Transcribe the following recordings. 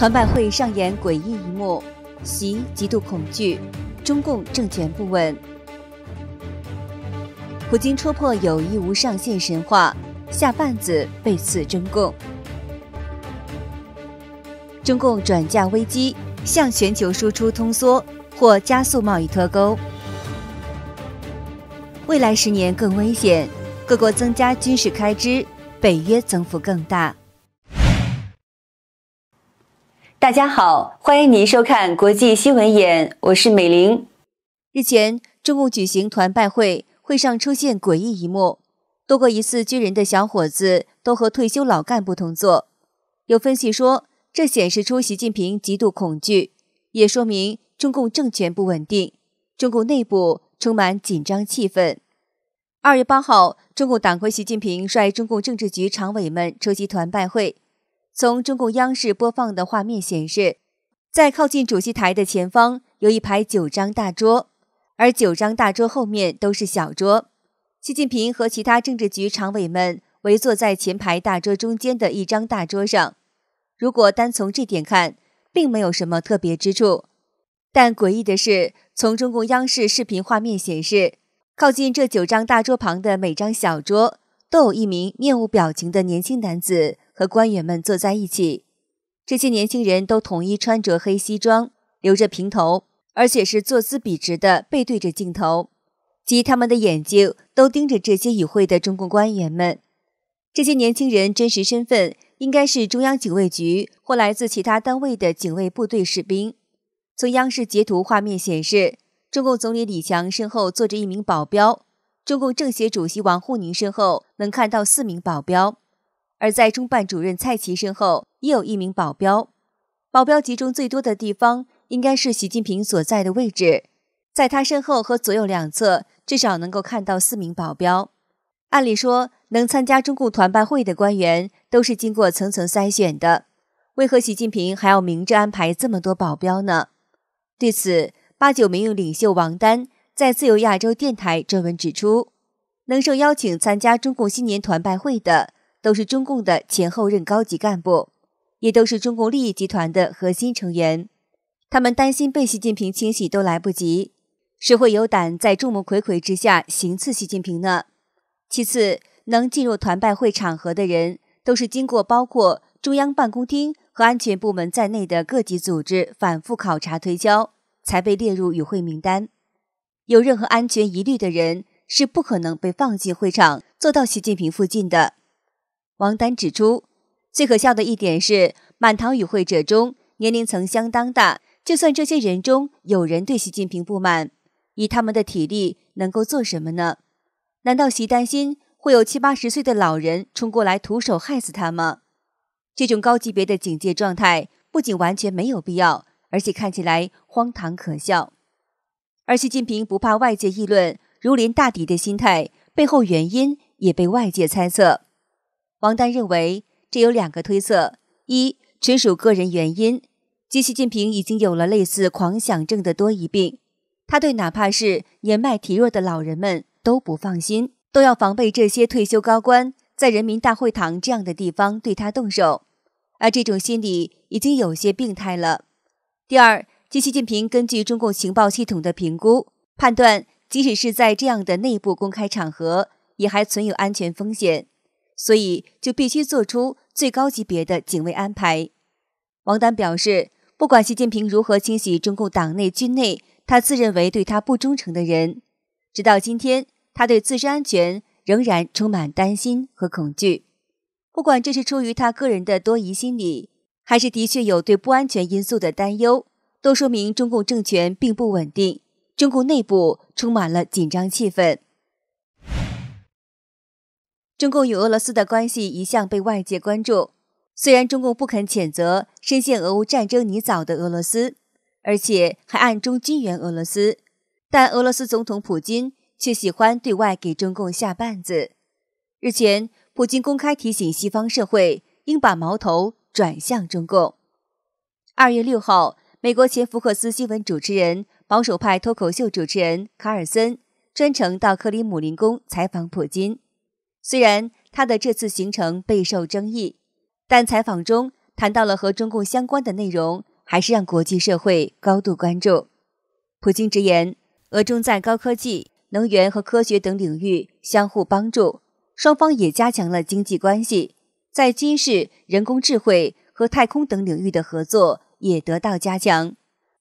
团拜会上演诡异一幕，习极度恐惧，中共政权不稳。普京戳破友谊无上限神话，下绊子背刺中共。中共转嫁危机，向全球输出通缩或加速贸易脱钩。未来十年更危险，各国增加军事开支，北约增幅更大。大家好，欢迎您收看《国际新闻眼》，我是美玲。日前，中共举行团拜会，会上出现诡异一幕：多个疑似军人的小伙子都和退休老干部同坐。有分析说，这显示出习近平极度恐惧，也说明中共政权不稳定，中共内部充满紧张气氛。二月八号，中共党魁习近平率中共政治局常委们出席团拜会。从中共央视播放的画面显示，在靠近主席台的前方有一排九张大桌，而九张大桌后面都是小桌。习近平和其他政治局常委们围坐在前排大桌中间的一张大桌上。如果单从这点看，并没有什么特别之处。但诡异的是，从中共央视视频画面显示，靠近这九张大桌旁的每张小桌都有一名面无表情的年轻男子。和官员们坐在一起，这些年轻人都统一穿着黑西装，留着平头，而且是坐姿笔直的背对着镜头，及他们的眼睛都盯着这些与会的中共官员们。这些年轻人真实身份应该是中央警卫局或来自其他单位的警卫部队士兵。从央视截图画面显示，中共总理李强身后坐着一名保镖，中共政协主席王沪宁身后能看到四名保镖。而在中办主任蔡奇身后，也有一名保镖。保镖集中最多的地方，应该是习近平所在的位置。在他身后和左右两侧，至少能够看到四名保镖。按理说，能参加中共团拜会的官员，都是经过层层筛选的。为何习近平还要明着安排这么多保镖呢？对此，八九民用领袖王丹在自由亚洲电台撰文指出：能受邀请参加中共新年团拜会的。都是中共的前后任高级干部，也都是中共利益集团的核心成员。他们担心被习近平清洗都来不及，谁会有胆在众目睽睽之下行刺习近平呢？其次，能进入团拜会场合的人，都是经过包括中央办公厅和安全部门在内的各级组织反复考察推敲，才被列入与会名单。有任何安全疑虑的人，是不可能被放进会场，坐到习近平附近的。王丹指出，最可笑的一点是，满堂与会者中年龄层相当大。就算这些人中有人对习近平不满，以他们的体力能够做什么呢？难道习担心会有七八十岁的老人冲过来徒手害死他吗？这种高级别的警戒状态不仅完全没有必要，而且看起来荒唐可笑。而习近平不怕外界议论、如临大敌的心态背后原因，也被外界猜测。王丹认为，这有两个推测：一，纯属个人原因，即习近平已经有了类似狂想症的多疑病，他对哪怕是年迈体弱的老人们都不放心，都要防备这些退休高官在人民大会堂这样的地方对他动手，而这种心理已经有些病态了；第二，即习近平根据中共情报系统的评估判断，即使是在这样的内部公开场合，也还存有安全风险。所以就必须做出最高级别的警卫安排。王丹表示，不管习近平如何清洗中共党内、军内，他自认为对他不忠诚的人，直到今天，他对自身安全仍然充满担心和恐惧。不管这是出于他个人的多疑心理，还是的确有对不安全因素的担忧，都说明中共政权并不稳定，中共内部充满了紧张气氛。中共与俄罗斯的关系一向被外界关注，虽然中共不肯谴责深陷俄乌战争泥沼的俄罗斯，而且还暗中支援俄罗斯，但俄罗斯总统普京却喜欢对外给中共下绊子。日前，普京公开提醒西方社会，应把矛头转向中共。二月六号，美国前福克斯新闻主持人、保守派脱口秀主持人卡尔森专程到克里姆林宫采访普京。虽然他的这次行程备受争议，但采访中谈到了和中共相关的内容，还是让国际社会高度关注。普京直言，俄中在高科技、能源和科学等领域相互帮助，双方也加强了经济关系，在军事、人工智慧和太空等领域的合作也得到加强。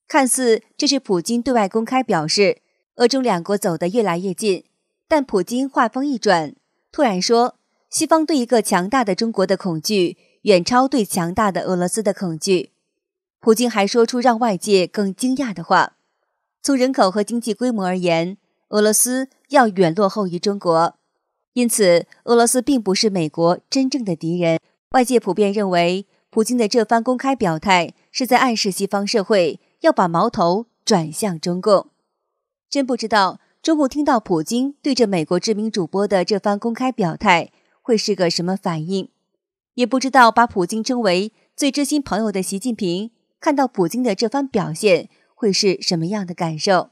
看似这是普京对外公开表示，俄中两国走得越来越近，但普京话锋一转。突然说，西方对一个强大的中国的恐惧远超对强大的俄罗斯的恐惧。普京还说出让外界更惊讶的话：从人口和经济规模而言，俄罗斯要远落后于中国，因此俄罗斯并不是美国真正的敌人。外界普遍认为，普京的这番公开表态是在暗示西方社会要把矛头转向中共。真不知道。中共听到普京对着美国知名主播的这番公开表态，会是个什么反应？也不知道把普京称为最知心朋友的习近平，看到普京的这番表现，会是什么样的感受？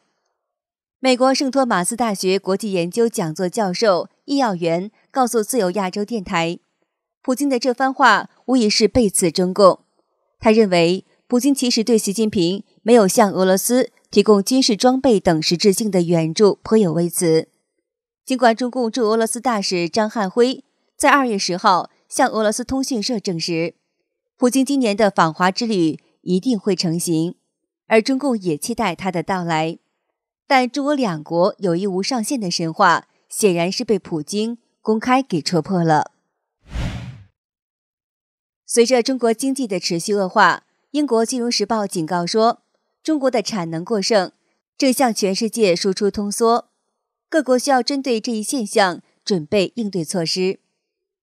美国圣托马斯大学国际研究讲座教授易耀元告诉自由亚洲电台，普京的这番话无疑是背刺中共。他认为，普京其实对习近平没有像俄罗斯。提供军事装备等实质性的援助颇有微词。尽管中共驻俄罗斯大使张汉辉在二月十号向俄罗斯通讯社证实，普京今年的访华之旅一定会成行，而中共也期待他的到来。但中俄两国有意无上限的神话显然是被普京公开给戳破了。随着中国经济的持续恶化，英国金融时报警告说。中国的产能过剩正向全世界输出通缩，各国需要针对这一现象准备应对措施。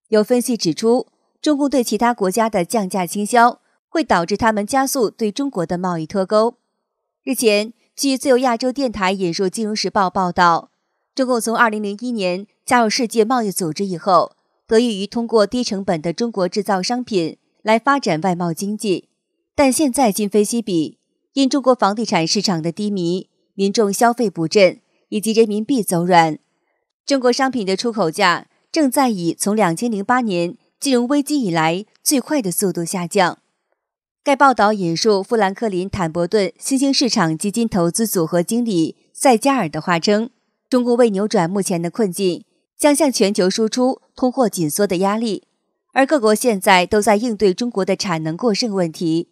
有分析指出，中共对其他国家的降价倾销会导致他们加速对中国的贸易脱钩。日前，据自由亚洲电台引述《金融时报》报道，中共从2001年加入世界贸易组织以后，得益于通过低成本的中国制造商品来发展外贸经济，但现在今非昔比。因中国房地产市场的低迷、民众消费不振以及人民币走软，中国商品的出口价正在以从两千零八年金融危机以来最快的速度下降。该报道引述富兰克林·坦伯顿新兴市场基金投资组合经理塞加尔的话称：“中国为扭转目前的困境，将向全球输出通货紧缩的压力，而各国现在都在应对中国的产能过剩问题。”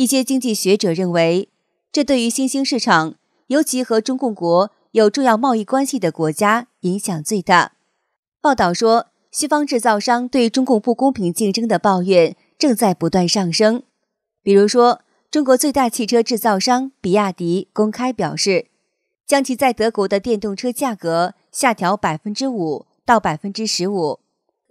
一些经济学者认为，这对于新兴市场，尤其和中共国有重要贸易关系的国家影响最大。报道说，西方制造商对中共不公平竞争的抱怨正在不断上升。比如说，中国最大汽车制造商比亚迪公开表示，将其在德国的电动车价格下调百分之五到百分之十五。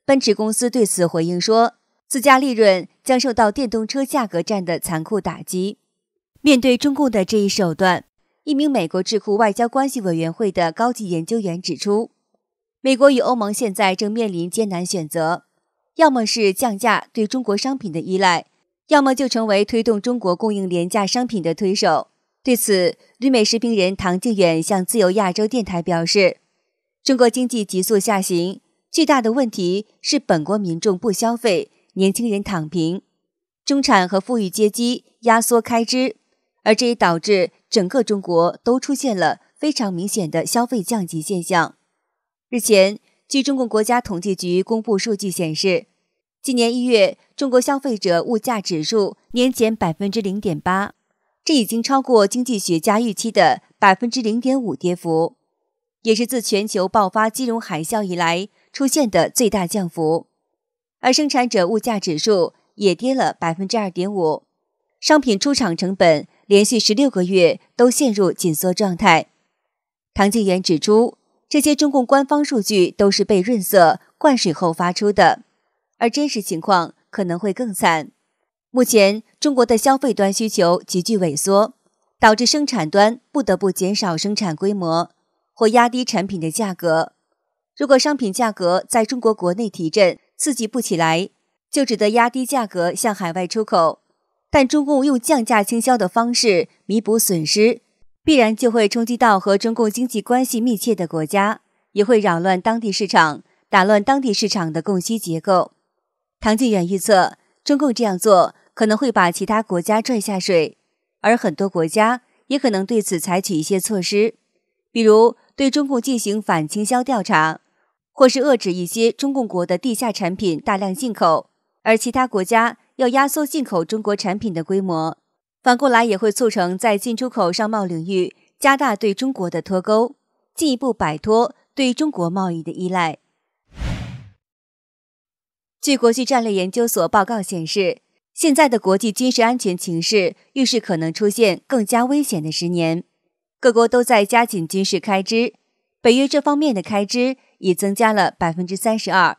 奔驰公司对此回应说。自家利润将受到电动车价格战的残酷打击。面对中共的这一手段，一名美国智库外交关系委员会的高级研究员指出，美国与欧盟现在正面临艰难选择：要么是降价对中国商品的依赖，要么就成为推动中国供应廉价商品的推手。对此，旅美食评人唐靖远向自由亚洲电台表示：“中国经济急速下行，巨大的问题是本国民众不消费。”年轻人躺平，中产和富裕阶级压缩开支，而这也导致整个中国都出现了非常明显的消费降级现象。日前，据中国国家统计局公布数据显示，今年一月中国消费者物价指数年减百分之零点八，这已经超过经济学家预期的百分之零点五跌幅，也是自全球爆发金融海啸以来出现的最大降幅。而生产者物价指数也跌了百分之二点五，商品出厂成本连续十六个月都陷入紧缩状态。唐静元指出，这些中共官方数据都是被润色、灌水后发出的，而真实情况可能会更惨。目前，中国的消费端需求急剧萎缩，导致生产端不得不减少生产规模或压低产品的价格。如果商品价格在中国国内提振，刺激不起来，就只得压低价格向海外出口。但中共用降价倾销的方式弥补损失，必然就会冲击到和中共经济关系密切的国家，也会扰乱当地市场，打乱当地市场的供需结构。唐进远预测，中共这样做可能会把其他国家拽下水，而很多国家也可能对此采取一些措施，比如对中共进行反倾销调查。或是遏制一些中共国的地下产品大量进口，而其他国家要压缩进口中国产品的规模，反过来也会促成在进出口商贸领域加大对中国的脱钩，进一步摆脱对中国贸易的依赖。据国际战略研究所报告显示，现在的国际军事安全形势预示可能出现更加危险的十年，各国都在加紧军事开支。北约这方面的开支已增加了百分之三十二。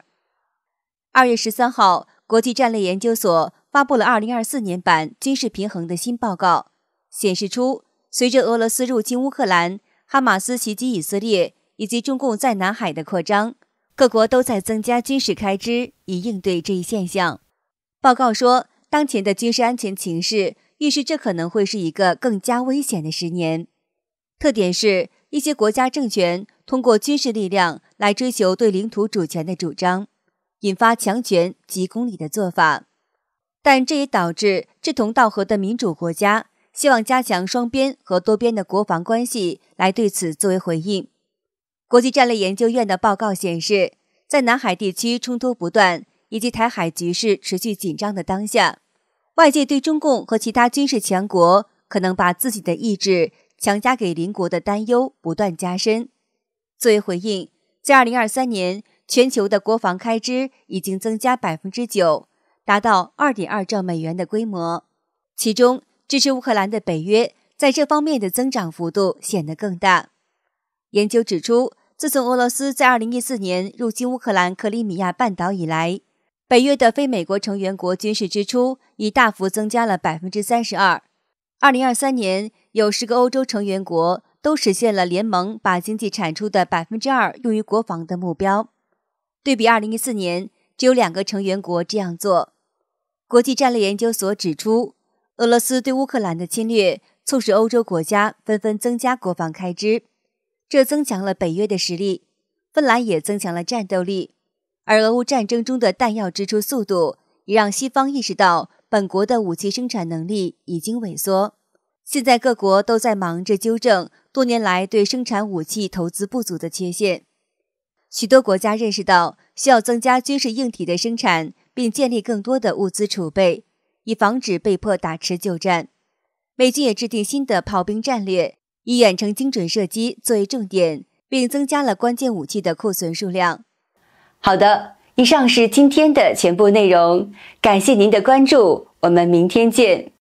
二月十三号，国际战略研究所发布了二零二四年版《军事平衡》的新报告，显示出随着俄罗斯入侵乌克兰、哈马斯袭击以色列以及中共在南海的扩张，各国都在增加军事开支以应对这一现象。报告说，当前的军事安全形势预示这可能会是一个更加危险的十年，特点是。一些国家政权通过军事力量来追求对领土主权的主张，引发强权及公理的做法，但这也导致志同道合的民主国家希望加强双边和多边的国防关系来对此作为回应。国际战略研究院的报告显示，在南海地区冲突不断以及台海局势持续紧张的当下，外界对中共和其他军事强国可能把自己的意志。强加给邻国的担忧不断加深。作为回应，在2023年，全球的国防开支已经增加9%，达到2.2兆美元的规模。其中，支持乌克兰的北约在这方面的增长幅度显得更大。研究指出，自从俄罗斯在2014年入侵乌克兰克里米亚半岛以来，北约的非美国成员国军事支出已大幅增加了32%。二零二三年，有十个欧洲成员国都实现了联盟把经济产出的百分之二用于国防的目标，对比二零一四年，只有两个成员国这样做。国际战略研究所指出，俄罗斯对乌克兰的侵略促使欧洲国家纷纷增加国防开支，这增强了北约的实力，芬兰也增强了战斗力，而俄乌战争中的弹药支出速度也让西方意识到。本国的武器生产能力已经萎缩，现在各国都在忙着纠正多年来对生产武器投资不足的缺陷。许多国家认识到需要增加军事硬体的生产，并建立更多的物资储备，以防止被迫打持久战。美军也制定新的炮兵战略，以远程精准射击作为重点，并增加了关键武器的库存数量。好的。以上是今天的全部内容，感谢您的关注，我们明天见。